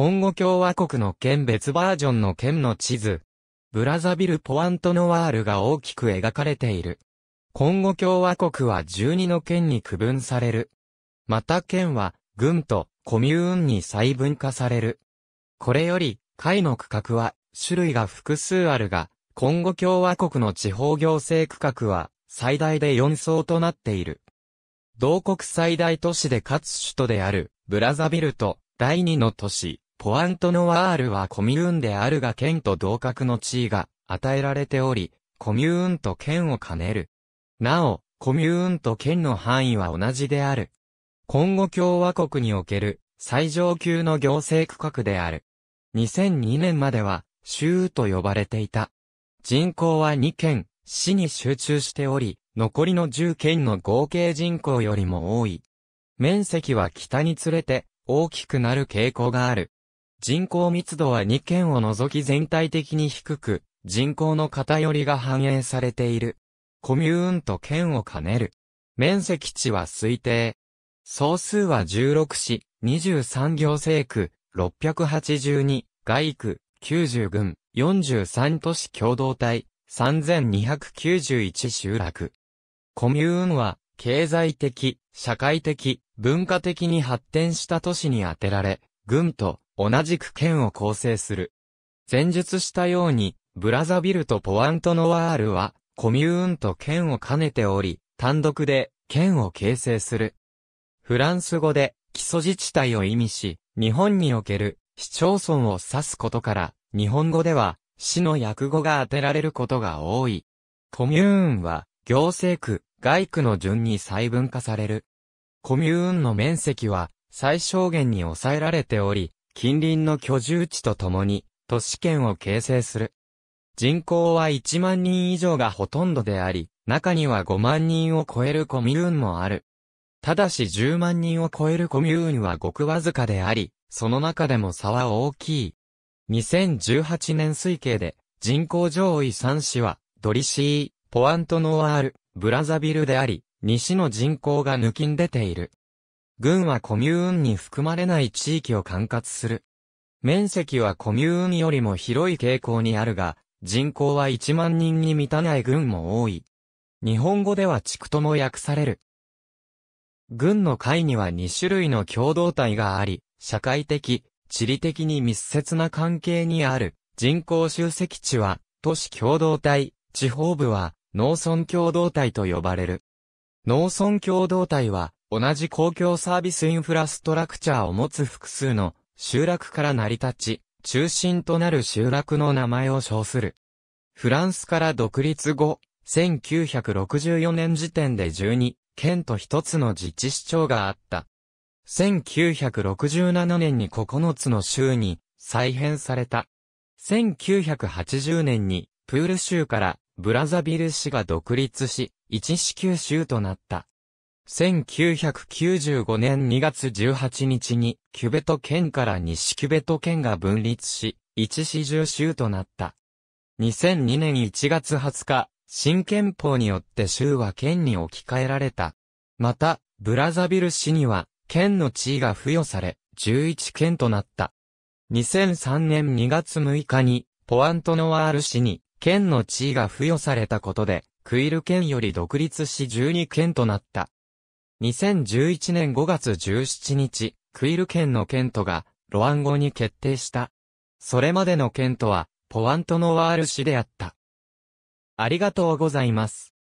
コンゴ共和国の県別バージョンの県の地図。ブラザビル・ポアント・ノワールが大きく描かれている。コンゴ共和国は12の県に区分される。また県は、軍とコミューンに細分化される。これより、会の区画は、種類が複数あるが、コンゴ共和国の地方行政区画は、最大で4層となっている。同国最大都市でかつ首都である、ブラザビルと、第2の都市、ポアントノワールはコミューンであるが県と同格の地位が与えられており、コミューンと県を兼ねる。なお、コミューンと県の範囲は同じである。今後共和国における最上級の行政区画である。2002年までは、州と呼ばれていた。人口は2県、市に集中しており、残りの10県の合計人口よりも多い。面積は北につれて大きくなる傾向がある。人口密度は2県を除き全体的に低く、人口の偏りが反映されている。コミューンと県を兼ねる。面積地は推定。総数は16市、23行政区、682、外区、90郡、43都市共同体、3291集落。コミューンは、経済的、社会的、文化的に発展した都市に当てられ、軍と同じく県を構成する。前述したように、ブラザビルとポアントノワールは、コミューンと県を兼ねており、単独で、県を形成する。フランス語で、基礎自治体を意味し、日本における、市町村を指すことから、日本語では、市の訳語が当てられることが多い。コミューンは、行政区、外区の順に細分化される。コミューンの面積は、最小限に抑えられており、近隣の居住地とともに、都市圏を形成する。人口は1万人以上がほとんどであり、中には5万人を超えるコミューンもある。ただし10万人を超えるコミューンはごくわずかであり、その中でも差は大きい。2018年推計で、人口上位3市は、ドリシー、ポアントノワール、ブラザビルであり、西の人口が抜きん出ている。郡はコミューンに含まれない地域を管轄する。面積はコミューンよりも広い傾向にあるが、人口は1万人に満たない郡も多い。日本語では地区とも訳される。軍の会には2種類の共同体があり、社会的、地理的に密接な関係にある人口集積地は都市共同体、地方部は農村共同体と呼ばれる。農村共同体は同じ公共サービスインフラストラクチャーを持つ複数の集落から成り立ち、中心となる集落の名前を称する。フランスから独立後、1964年時点で12、県と1つの自治市長があった。1967年に9つの州に再編された。1980年にプール州からブラザビル市が独立し、一支九州となった。1995年2月18日に、キュベト県から西キュベト県が分立し、一市十州となった。2002年1月20日、新憲法によって州は県に置き換えられた。また、ブラザビル市には、県の地位が付与され、11県となった。2003年2月6日に、ポアントノワール市に、県の地位が付与されたことで、クイル県より独立し12県となった。2011年5月17日、クイル県の県都が、ロアン語に決定した。それまでの県都は、ポワントノワール市であった。ありがとうございます。